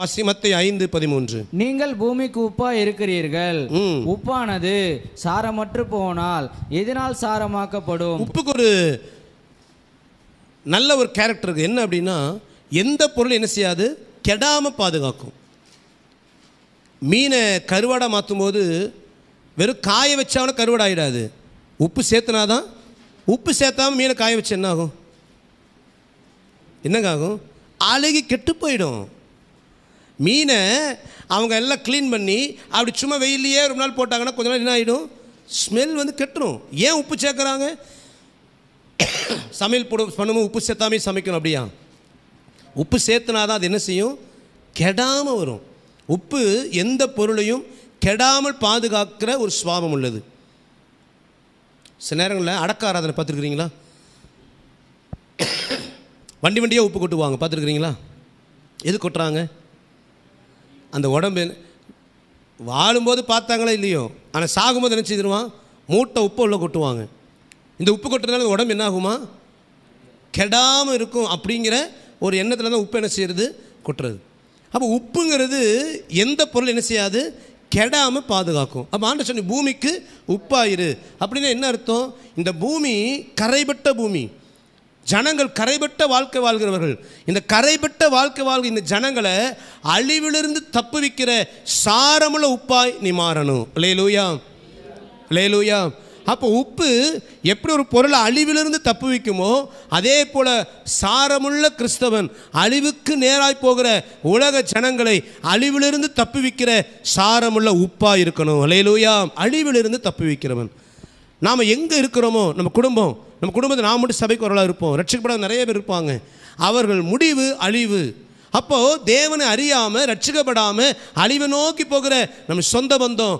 மசிமத்தை ஐந்து பதிமூன்று நீங்கள் பூமிக்கு உப்பா இருக்கிறீர்கள் உப்பானது சாரமற்று போனால் எதனால் சாரமாக்கப்படும் உப்புக்கு ஒரு நல்ல ஒரு கேரக்டர் என்ன அப்படின்னா எந்த பொருள் என்ன செய்யாது கெடாமல் பாதுகாக்கும் மீனை கருவாடாக மாற்றும் போது வெறும் காய வச்சாலும் கருவாடாயிடாது உப்பு சேர்த்துனாதான் உப்பு சேர்த்தாமல் மீனை காய வச்சு என்ன ஆகும் என்னங்க ஆகும் அழுகி கெட்டு போயிடும் மீனை அவங்க எல்லாம் க்ளீன் பண்ணி அப்படி சும்மா வெயிலையே ரொம்ப நாள் போட்டாங்கன்னா கொஞ்ச நாள் என்ன ஆகிடும் ஸ்மெல் வந்து கெட்டுரும் ஏன் உப்பு சேர்க்குறாங்க சமையல் போடு பண்ணும்போது உப்பு சேர்த்தாமே சமைக்கணும் அப்படியா உப்பு சேர்த்துனா தான் அது என்ன செய்யும் கெடாமல் வரும் உப்பு எந்த பொருளையும் கெடாமல் பாதுகாக்கிற ஒரு சுவாபம் உள்ளது சில நேரங்களில் அடக்க ஆராதனை பார்த்துருக்குறீங்களா வண்டி வண்டியாக உப்பு கொட்டுவாங்க பார்த்துருக்குறீங்களா எது கொட்டுறாங்க அந்த உடம்பு வாழும்போது பார்த்தாங்களே இல்லையோ ஆனால் சாகும்போது என்ன செய்திருவான் மூட்டை உப்பு உள்ளே கொட்டுவாங்க இந்த உப்பு கொட்டுறதுனால உடம்பு என்ன ஆகுமா கெடாமல் இருக்கும் அப்படிங்கிற ஒரு எண்ணத்தில் தான் உப்பு என்ன செய்கிறது கொட்டுறது அப்போ உப்புங்கிறது எந்த பொருள் என்ன செய்யாது கெடாமல் பாதுகாக்கும் அப்போ ஆண்ட சொன்னி பூமிக்கு உப்பாயிரு அப்படின்னா என்ன அர்த்தம் இந்த பூமி கரைபட்ட பூமி ஜனங்கள் கரைபட்ட வாழ்க்கை வாழ்கிறவர்கள் இந்த கரைபட்ட வாழ்க்கை வாழ்கிற இந்த ஜனங்களை அழிவிலிருந்து தப்பு வைக்கிற சாரமுள்ள உப்பாய் நீ மாறணும் லே லூயா அப்போ உப்பு எப்படி ஒரு பொருளை அழிவிலிருந்து தப்பு வைக்குமோ அதே போல் சாரமுள்ள கிறிஸ்தவன் அழிவுக்கு நேராய் போகிற உலக ஜனங்களை அழிவிலிருந்து தப்பு வைக்கிற சாரமுள்ள உப்பாக இருக்கணும் அலையிலூயா அழிவிலிருந்து தப்பு வைக்கிறவன் நாம் எங்கே இருக்கிறோமோ நம்ம குடும்பம் நம்ம குடும்பத்தை நாம் மட்டும் சபைக்கு வரலாக இருப்போம் ரட்சிக்கப்பட நிறைய பேர் இருப்பாங்க அவர்கள் முடிவு அழிவு அப்போது தேவனை அறியாமல் ரட்சிக்கப்படாமல் அழிவை நோக்கி போகிற நம்ம சொந்த பந்தம்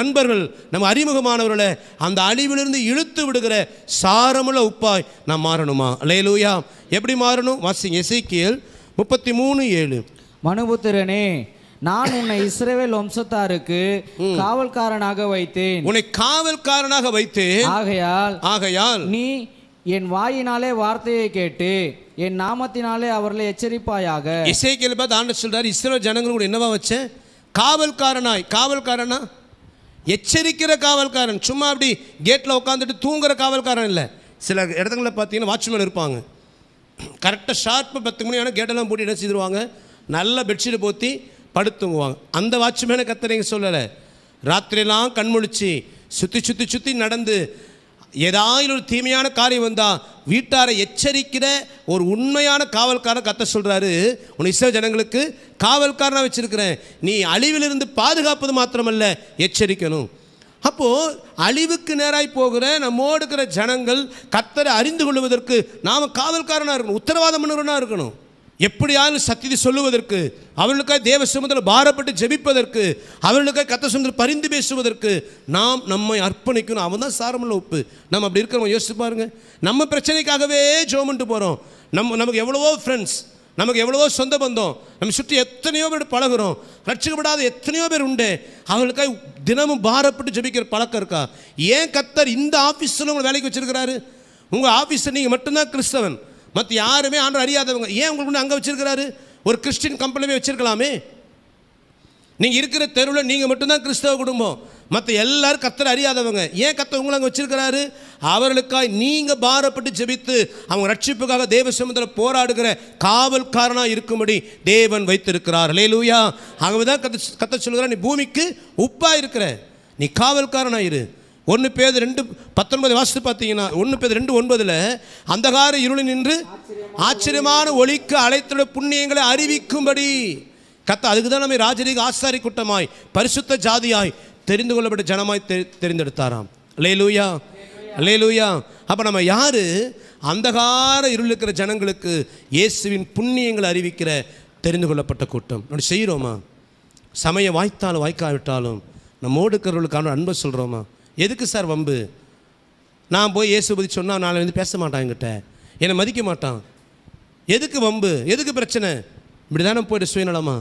நண்பர்கள் நம்ம அறிமுகமானவர்களை அந்த அழிவிலிருந்து இழுத்து விடுகிற சாரமுள்ள உப்பாய் நாம் மாறணுமா லேலூயா எப்படி மாறணும் வாசிங் இசைக்கியல் முப்பத்தி மூணு ஏழு மனுபுத்திரனே நான் உன்னை இஸ்ரேவேல் வம்சத்தாருக்கு காவல்காரனாக வைத்தேன் உன்னை காவல்காரனாக வைத்தேன் ஆகையால் ஆகையால் நீ என் வாயினாலே வார்த்தையை கேட்டு என் நாமத்தினாலே அவர்களை எச்சரிப்பாயாக இசைக்கியல் பார்த்து ஆண்டு சொல்றாரு இஸ்ரோ ஜனங்களோட என்னவா வச்சேன் காவல்காரனாய் காவல்காரனா எச்சரிக்கிற காவல்காரன் சும்மா அப்படி கேட்டில் உட்காந்துட்டு தூங்குற காவல்காரன் இல்லை சில இடங்களில் பார்த்தீங்கன்னா வாட்ச்மேன் இருப்பாங்க கரெக்டாக ஷார்ப்பு பத்து மணி ஆனால் கேட்டெல்லாம் போட்டு என்ன செய்திருவாங்க நல்ல பெட்ஷீட்டை போற்றி படுத்துங்குவாங்க அந்த வாட்ச்மேனை கத்துறீங்க சொல்லலை ராத்திரியெல்லாம் கண்முழிச்சு சுற்றி சுற்றி சுற்றி நடந்து ஏதாவது ஒரு தீமையான காரியம் வந்தால் வீட்டாரை எச்சரிக்கிற ஒரு உண்மையான காவல்காரன் கத்த சொல்கிறாரு உன் இசை ஜனங்களுக்கு காவல்காரனாக வச்சுருக்கிறேன் நீ அழிவிலிருந்து பாதுகாப்பது மாத்திரமல்ல எச்சரிக்கணும் அப்போது அழிவுக்கு நேராய் போகிற நம்மோடுக்கிற ஜனங்கள் கத்தரை அறிந்து கொள்வதற்கு நாம் காவல்காரனாக இருக்கணும் உத்தரவாதம் பண்ணுறவனாக இருக்கணும் எப்படியாவது சத்தியத்தை சொல்லுவதற்கு அவர்களுக்காக தேவ சுமத்தில் பாரப்பட்டு ஜெபிப்பதற்கு அவர்களுக்காக கத்த சுமத்தில் பரிந்து பேசுவதற்கு நாம் நம்மை அர்ப்பணிக்கணும் அவன் தான் சாரமுள்ள உப்பு நம்ம அப்படி இருக்கிறவங்க யோசிச்சு பாருங்கள் நம்ம பிரச்சனைக்காகவே ஜோமெண்ட்டு போகிறோம் நம்ம நமக்கு எவ்வளவோ ஃப்ரெண்ட்ஸ் நமக்கு எவ்வளவோ சொந்த பந்தம் நம்ம சுற்றி எத்தனையோ பேர் பழகிறோம் ரட்சிக்கப்படாத எத்தனையோ பேர் உண்டு அவர்களுக்காக தினமும் பாரப்பட்டு ஜபிக்கிற பழக்கம் இருக்கா ஏன் கத்தர் இந்த ஆஃபீஸில் உங்களை வேலைக்கு வச்சுருக்கிறாரு உங்கள் ஆஃபீஸில் நீங்கள் மட்டும்தான் கிறிஸ்தவன் மற்ற யாருமே ஆண்டு அறியாதவங்க ஏன் உங்களுக்கு ஒன்று அங்கே வச்சிருக்கிறாரு ஒரு கிறிஸ்டின் கம்பெனியுமே வச்சிருக்கலாமே நீங்கள் இருக்கிற தெருவில் நீங்கள் மட்டும்தான் கிறிஸ்தவ குடும்பம் மற்ற எல்லாரும் கத்தரை அறியாதவங்க ஏன் கத்த உங்களை அங்கே வச்சிருக்கிறாரு அவர்களுக்காய் நீங்கள் பாரப்பட்டு ஜெபித்து அவங்க ரட்சிப்புக்காக தேவ சமுதிரம் போராடுகிற காவல்காரனாக இருக்கும்படி தேவன் வைத்திருக்கிறார் லே லூயா ஆகவே தான் கத்த கத்த சொல்கிறார் நீ பூமிக்கு உப்பாக இருக்கிற நீ காவல்காரனாக இரு ஒன்று பேர் ரெண்டு பத்தொன்பது வாசத்து பார்த்தீங்கன்னா ஒன்று பேர் ரெண்டு ஒன்பதில் அந்தகார இருளி நின்று ஆச்சரியமான ஒளிக்கு அழைத்துள்ள புண்ணியங்களை அறிவிக்கும்படி கத்த அதுக்கு தான் நம்ம ராஜரீக ஆசாரி கூட்டமாய் பரிசுத்த ஜாதியாய் தெரிந்து கொள்ளப்பட்ட ஜனமாய் தெ தெரிந்தெடுத்தாராம் லேலூயா லேலூயா அப்போ நம்ம யார் அந்தகார இருள் இருக்கிற ஜனங்களுக்கு இயேசுவின் புண்ணியங்களை அறிவிக்கிற தெரிந்து கொள்ளப்பட்ட கூட்டம் நம்ம செய்கிறோமா சமய வாய்த்தாலும் வாய்க்காவிட்டாலும் நம்ம ஓடுக்கிறவர்களுக்கான அன்பை சொல்கிறோமா எதுக்கு சார் வம்பு நான் போய் இயேசு பற்றி சொன்னால் நாளை வந்து பேச மாட்டான் என்கிட்ட என்னை மதிக்க மாட்டான் எதுக்கு வம்பு எதுக்கு பிரச்சனை இப்படி தானே போய்ட்டு சுயநலமா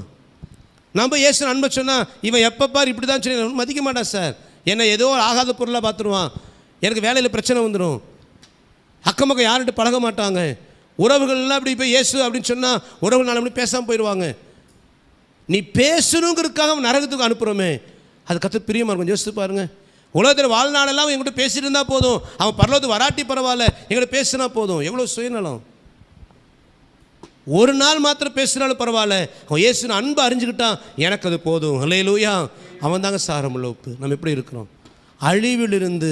நான் போய் இயேசு அன்பை சொன்னால் இவன் எப்போ பார் இப்படி தான் சொல்லி மதிக்க மாட்டான் சார் என்னை ஏதோ ஆகாத பொருளாக பார்த்துருவான் எனக்கு வேலையில் பிரச்சனை வந்துடும் அக்கம் பக்கம் யார்கிட்ட பழக மாட்டாங்க உறவுகள்லாம் அப்படி போய் இயேசு அப்படின்னு சொன்னால் உறவுகள் நாலு மணி பேசாமல் போயிடுவாங்க நீ பேசணுங்கிறதுக்காக நரகத்துக்கு அனுப்புகிறோமே அது கற்று பிரியமாக இருக்கும் யோசித்து பாருங்கள் உலகத்தில் வாழ்நாளெல்லாம் எங்கள்கிட்ட பேசிட்டு இருந்தால் போதும் அவன் பரலோத்து வராட்டி பரவாயில்ல எங்கள்கிட்ட பேசினா போதும் எவ்வளோ சுயநலம் ஒரு நாள் மாத்திரம் பேசினாலும் பரவாயில்ல அவன் இயேசுன்னு அன்பு அறிஞ்சுக்கிட்டான் எனக்கு அது போதும் இல்லையிலூயா அவன் தாங்க உப்பு நம்ம எப்படி இருக்கிறோம் அழிவிலிருந்து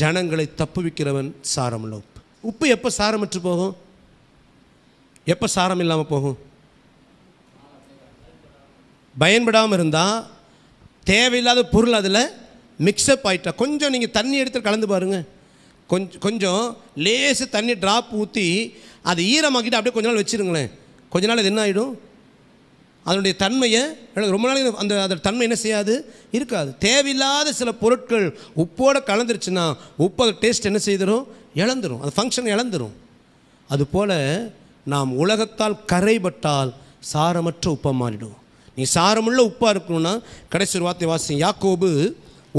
ஜனங்களை தப்புவிக்கிறவன் சாரமுள்ள உப்பு உப்பு எப்போ சாரமற்று போகும் எப்போ சாரம் இல்லாமல் போகும் பயன்படாமல் இருந்தால் தேவையில்லாத பொருள் அதில் மிக்சப் ஆகிட்டா கொஞ்சம் நீங்கள் தண்ணி எடுத்து கலந்து பாருங்கள் கொஞ்சம் கொஞ்சம் லேசு தண்ணி ட்ராப் ஊற்றி அது ஈரமாக்கிட்டு அப்படியே கொஞ்ச நாள் வச்சுருங்களேன் கொஞ்ச நாள் அது என்ன ஆகிடும் அதனுடைய தன்மையை ரொம்ப நாளைக்கு அந்த அதோட தன்மை என்ன செய்யாது இருக்காது தேவையில்லாத சில பொருட்கள் உப்போடு கலந்துருச்சுன்னா உப்பு அதை டேஸ்ட் என்ன செய்திடும் இழந்துடும் அது ஃபங்க்ஷன் இழந்துடும் அதுபோல் நாம் உலகத்தால் கரைபட்டால் சாரமற்ற உப்பாக மாறிடும் நீ சாரமுள்ள உப்பாக இருக்கணும்னா கடைசி ஒரு வார்த்தை வாசி யாக்கோபு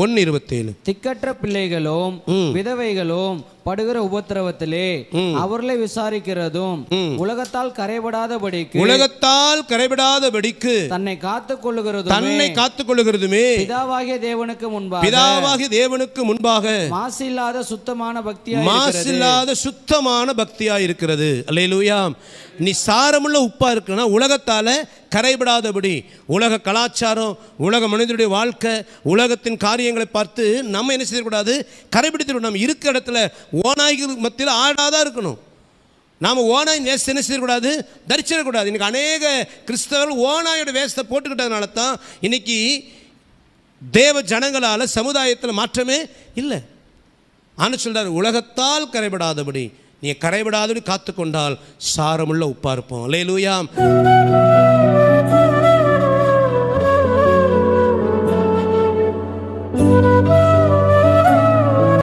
ஒன்று இருபத்தேழு திக்கற்ற பிள்ளைகளும் விதவைகளும் படுகிற உபத்திரவத்திலே அவர்களை விசாரிக்கிறதும் உலகத்தால் கரைபடாதபடிக்கு உலகத்தால் கரைபடாதபடிக்கு தன்னை காத்துக் கொள்ளுகிறதும் தன்னை காத்துக் கொள்ளுகிறதுமே பிதாவாகிய தேவனுக்கு முன்பாக பிதாவாகிய தேவனுக்கு முன்பாக மாசு இல்லாத சுத்தமான பக்தியா மாசு இல்லாத சுத்தமான பக்தியா இருக்கிறது அல்லையிலூயா நீ சாரமுள்ள உப்பா இருக்குன்னா உலகத்தால கரைபடாதபடி உலக கலாச்சாரம் உலக மனிதனுடைய வாழ்க்கை உலகத்தின் காரியங்களை பார்த்து நம்ம என்ன செய்யக்கூடாது கரைபிடித்து நம்ம இருக்கிற இடத்துல ஓனாய்க்கு மத்தியில் ஆடாக தான் இருக்கணும் நாம் ஓனாய் நேச என்ன செய்யக்கூடாது தரிச்சிடக்கூடாது இன்றைக்கி அநேக கிறிஸ்தவர்கள் ஓனாயோட வேஷத்தை போட்டுக்கிட்டதுனால தான் இன்னைக்கு தேவ ஜனங்களால் சமுதாயத்தில் மாற்றமே இல்லை ஆனால் சொல்கிறார் உலகத்தால் கரைபடாதபடி நீ கரைபடாதபடி காத்துக்கொண்டால் சாரமுள்ள உப்பாக இருப்போம் லே லூயாம்